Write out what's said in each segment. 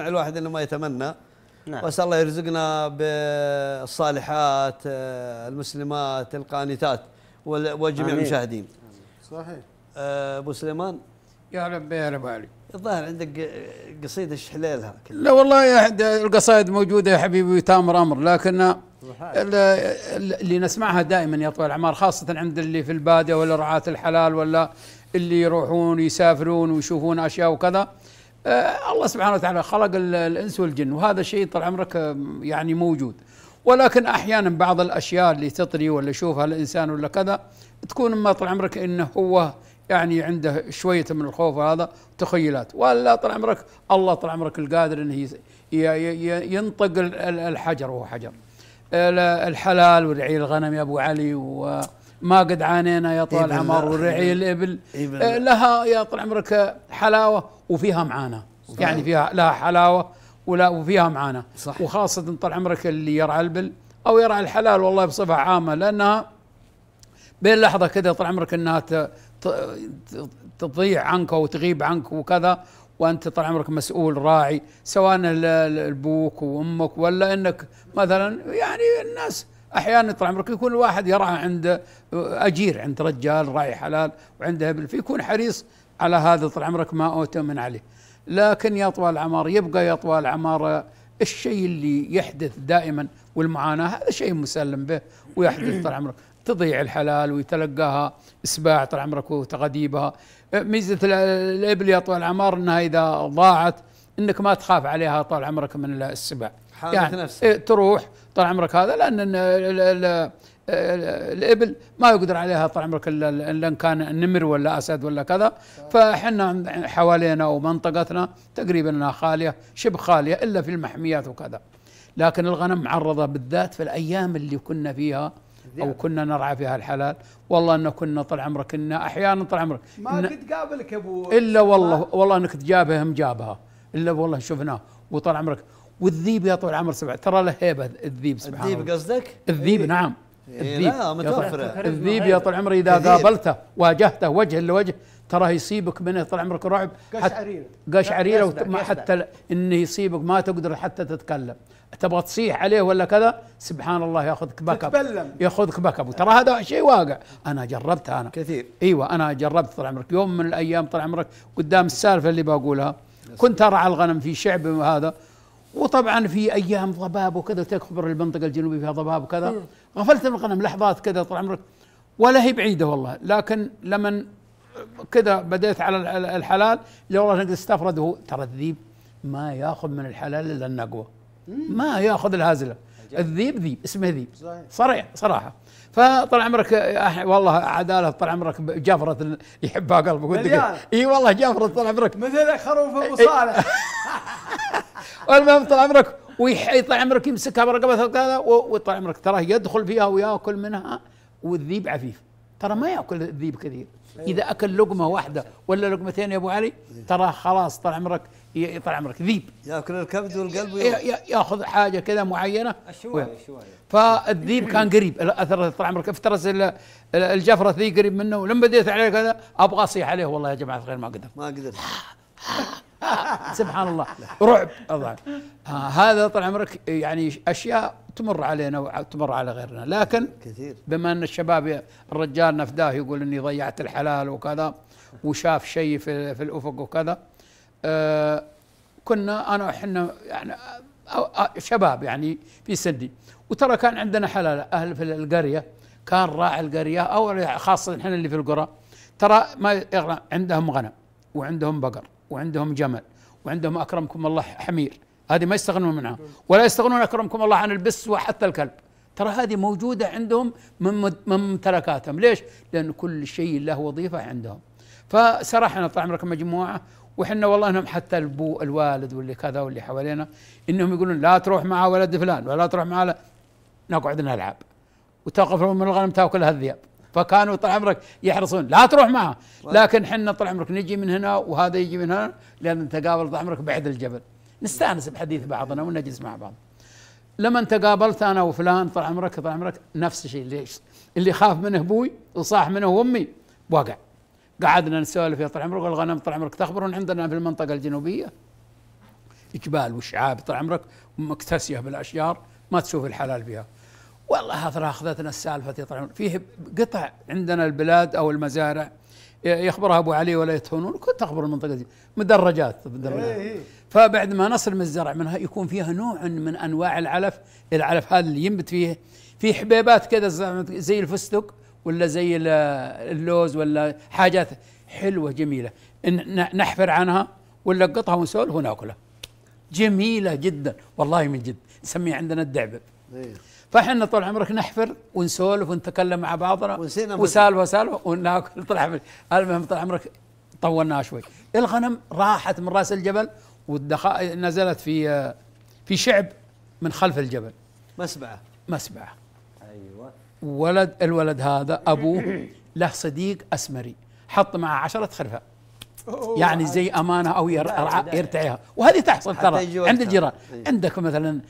الواحد انه ما يتمنى نعم. واسال الله يرزقنا بالصالحات آه، المسلمات القانتات وجميع المشاهدين صحيح آه، ابو سليمان يا رب يا رب علي الظاهر عندك قصيده شحليلها لا والله القصائد موجوده يا حبيبي وتامر امر لكن اللي نسمعها دائما يا طويل العمر خاصه عند اللي في الباديه ولا رعاه الحلال ولا اللي يروحون يسافرون ويشوفون اشياء وكذا آه، الله سبحانه وتعالى خلق الانس والجن وهذا شيء طال عمرك آه، يعني موجود ولكن احيانا بعض الاشياء اللي تطري ولا يشوفها الانسان ولا كذا تكون ما طال عمرك انه هو يعني عنده شويه من الخوف هذا تخيلات ولا طال عمرك الله طال عمرك القادر انه ينطق الحجر وهو حجر الحلال ورعي الغنم يا ابو علي و ما قد عانينا يا طال عمر ورعي الابل آه، لها يا طال عمرك حلاوه وفيها معانا صحيح. يعني فيها لها حلاوه ولا وفيها معانا صح. وخاصه طال عمرك اللي يرعى البل او يرعى الحلال والله بصفه عامه لانها بين لحظه كذا طال عمرك انها تضيع عنك او تغيب عنك وكذا وانت طال عمرك مسؤول راعي سواء البوك وامك ولا انك مثلا يعني الناس احيانا طال عمرك يكون الواحد يرعى عند اجير عند رجال راعي حلال وعنده ابل فيكون حريص على هذا طال عمرك ما أؤتمن عليه لكن يا طوال العمر يبقى يا طوال العمر الشيء اللي يحدث دائما والمعاناة هذا شيء مسلم به ويحدث طال عمرك تضيع الحلال ويتلقاها إسباع طال عمرك وتغديبها ميزة الإبل يا طوال العمر أنها إذا ضاعت انك ما تخاف عليها طال عمرك من السباع يعني نفسها. إيه، تروح طال عمرك هذا لان الـ الـ الـ الابل ما يقدر عليها طال عمرك الا ان كان نمر ولا اسد ولا كذا فاحنا حوالينا ومنطقتنا تقريبا خاليه شبه خاليه الا في المحميات وكذا لكن الغنم معرضه بالذات في الايام اللي كنا فيها او كنا نرعى فيها الحلال والله ان كنا طال عمرك احيانا طال عمرك ما قد قابلك ابو الا والله والله انك تجابهم جابها الا والله شفناه وطال عمرك والذيب يا طول العمر سبع ترى له هيبه الذيب سبحان الذيب قصدك؟ الذيب إيه؟ نعم إيه، الذيب لا متوفره الذيب يا طول عمري اذا قابلته واجهته وجه لوجه تراه يصيبك منه طال عمرك رعب قشعريره قشعريره حتى انه يصيبك ما تقدر حتى تتكلم تبغى تصيح عليه ولا كذا سبحان الله ياخذك باك اب ياخذك بك اب وترى هذا شيء واقع انا جربته انا كثير ايوه انا جربت طال عمرك يوم من الايام طال عمرك قدام السالفه اللي بقولها كنت ارعى الغنم في شعب وهذا وطبعا في ايام ضباب وكذا تخبر المنطقه الجنوبيه فيها ضباب وكذا إيه. غفلت من الغنم لحظات كذا طال عمرك ولا هي بعيده والله لكن لما كذا بديت على الحلال لو والله نقدر استفرده ترى الذيب ما ياخذ من الحلال الا النقوه ما ياخذ الهازله الذيب ذيب اسمه ذيب صريح صراحه فطال عمرك والله عداله طال عمرك جفره يحبها قلبك اي والله جفره طال عمرك مثل خروف ابو صالح المهم طال عمرك ويطلع عمرك يمسكها برقبتها كذا وطلع عمرك تراه يدخل فيها وياكل منها والذيب عفيف ترى ما ياكل الذيب كثير أيوة. اذا اكل لقمه واحده ولا لقمتين يا ابو علي إيه. تراه خلاص طال عمرك يطلع عمرك ذيب ياكل الكبد والقلب ياخذ حاجه كذا معينه الشوايه الشوايه فالذيب كان قريب الاثر طلع عمرك افترس الجفره ذي قريب منه ولما بديت عليه كذا ابغى اصيح عليه والله يا جماعه الخير ما قدرت ما قدرت سبحان الله رعب اضعف آه هذا طال عمرك يعني اشياء تمر علينا وتمر على غيرنا لكن كثير بما ان الشباب الرجال نفداه يقول اني ضيعت الحلال وكذا وشاف شيء في, في الافق وكذا آه، كنا انا وحنا يعني آه، آه، شباب يعني في سني وترى كان عندنا حلال اهل في القريه كان راعي القريه او خاصه احنا اللي في القرى ترى ما عندهم غنم وعندهم بقر وعندهم جمل وعندهم اكرمكم الله حمير هذه ما يستغنون منها ولا يستغنون اكرمكم الله عن البس وحتى الكلب ترى هذه موجوده عندهم من ممتلكاتهم ليش؟ لان كل شيء له وظيفه عندهم فسرحنا طال عمرك مجموعه وحنا والله انهم حتى البو الوالد واللي كذا واللي حوالينا انهم يقولون لا تروح مع ولد فلان ولا تروح مع نقعد نلعب وتقف من الغنم تاكلها الذئاب فكانوا طال عمرك يحرصون لا تروح معها طيب. لكن حنا طال عمرك نجي من هنا وهذا يجي من هنا لان نتقابل طال عمرك بعد الجبل نستانس بحديث بعضنا ونجلس مع بعض لما تقابلت انا وفلان طال عمرك طال عمرك نفس الشيء ليش اللي خاف منه ابوي وصاح منه امي وقع قعدنا نسولف يا طال عمرك الغنم طال عمرك تخبرون عندنا في المنطقه الجنوبيه جبال وشعاب طال عمرك مكتسيه بالاشجار ما تشوف الحلال فيها والله هذا اخذتنا السالفه يا طال عمرك فيه قطع عندنا البلاد او المزارع يخبرها ابو علي ولا يتهونون كنت اخبر المنطقه دي مدرجات مدرجات إيه، إيه. فبعد ما نصل من الزرع منها يكون فيها نوع من انواع العلف العلف هذا اللي ينبت فيه في حبيبات كذا زي الفستق ولا زي اللوز ولا حاجات حلوه جميله نحفر عنها ولا نقطها ونسولف وناكلها جميله جدا والله من جد نسميها عندنا الدعبب إيه. فاحنا طول عمرك نحفر ونسولف ونتكلم مع بعضنا وسالفه وسالفه وناكل طول عمرك المهم طول عمرك طولناها شوي الغنم راحت من راس الجبل ودخل نزلت في في شعب من خلف الجبل مسبعه مسبعه ولد الولد هذا ابوه له صديق اسمري حط معه عشرة خرفه يعني زي امانه او يرتعيها وهذه تحصل ترى عند الجيران إيه. عندك مثلا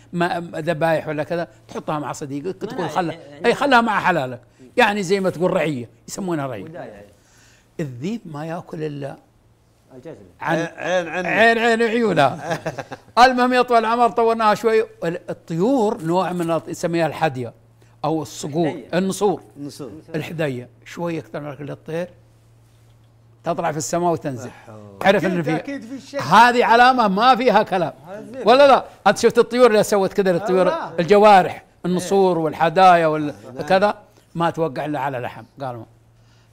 ذبايح ولا كذا تحطها مع صديقك تقول خلها يعني- اي خلها مع حلالك يعني زي ما تقول رعيه يسمونها رعيه الذيب ما ياكل الا عن عين عين عين, عين عيونها المهم يطول العمر طولناها شوي الطيور نوع من نسميها الحديه او الصقور النصور النصور الحديه شويه اكثر من ركله الطير تطلع في السماء وتنزل تعرف ان في هذه علامه ما فيها كلام ولا لا انت شفت الطيور اللي سوت كذا الطيور الجوارح النصور إيه. والحدايا وكذا ما توقع الا على لحم قالوا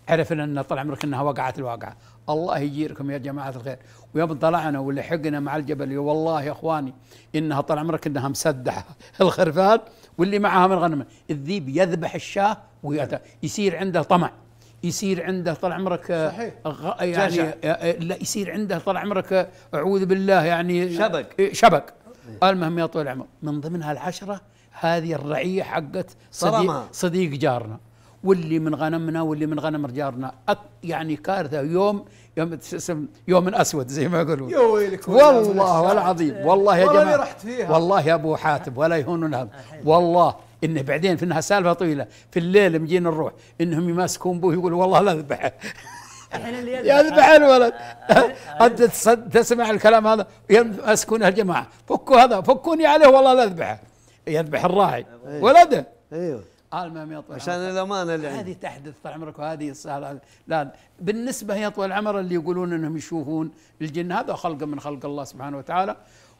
عرفنا ان طال عمرك انها وقعت الواقعه الله يجيركم يا جماعه الخير ويوم طلعنا ولحقنا مع الجبل والله يا اخواني انها طال عمرك انها مسدحه الخرفان واللي معها من غنم الذيب يذبح الشاه ويأتى يصير عنده طمع يصير عنده طال عمرك آه، صحيح يعني آه، لا يصير عنده طال عمرك آه، اعوذ بالله يعني شبك شبك المهم يا طويل العمر من ضمنها العشره هذه الرعيه حقت صديق, صديق جارنا واللي من غنمنا واللي من غنم رجالنا يعني كارثه يوم يوم اسم يوم اسود زي ما يقولون يا ويلك والله العظيم والله يا جماعه رحت فيها والله يا ابو حاتم ولا هذا والله انه بعدين في انها سالفه طويله في الليل مجين نروح انهم يمسكون به يقول والله لا اذبحه يذبح الولد انت تسمع الكلام هذا يمسكون الجماعه فكوا هذا فكوني عليه والله لا اذبحه يذبح الراعي ولده ايوه المهم يا طويل عشان الامانه اللي هذه تحدث طال عمرك وهذه سهله لا بالنسبه يا طويل العمر اللي يقولون انهم يشوفون الجن هذا خلق من خلق الله سبحانه وتعالى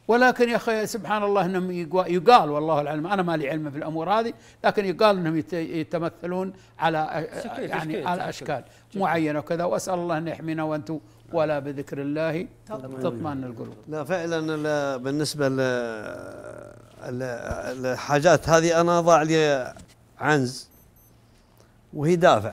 ولكن يا اخي سبحان الله انهم يقال والله العلم انا ما لي علم في الامور هذه لكن يقال انهم يتمثلون على يعني على اشكال معينه وكذا واسال الله ان يحمينا وانتم ولا بذكر الله تطمئن القلوب لا فعلا بالنسبه للحاجات هذه انا ضاع لي عنز وهي دافع